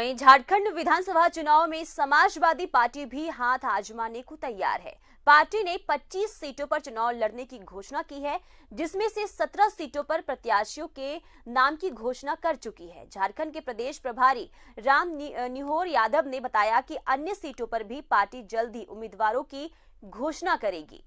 वहीं झारखंड विधानसभा चुनाव में समाजवादी पार्टी भी हाथ आजमाने को तैयार है पार्टी ने 25 सीटों पर चुनाव लड़ने की घोषणा की है जिसमें से 17 सीटों पर प्रत्याशियों के नाम की घोषणा कर चुकी है झारखंड के प्रदेश प्रभारी राम निहोर यादव ने बताया कि अन्य सीटों पर भी पार्टी जल्द ही उम्मीदवारों की घोषणा करेगी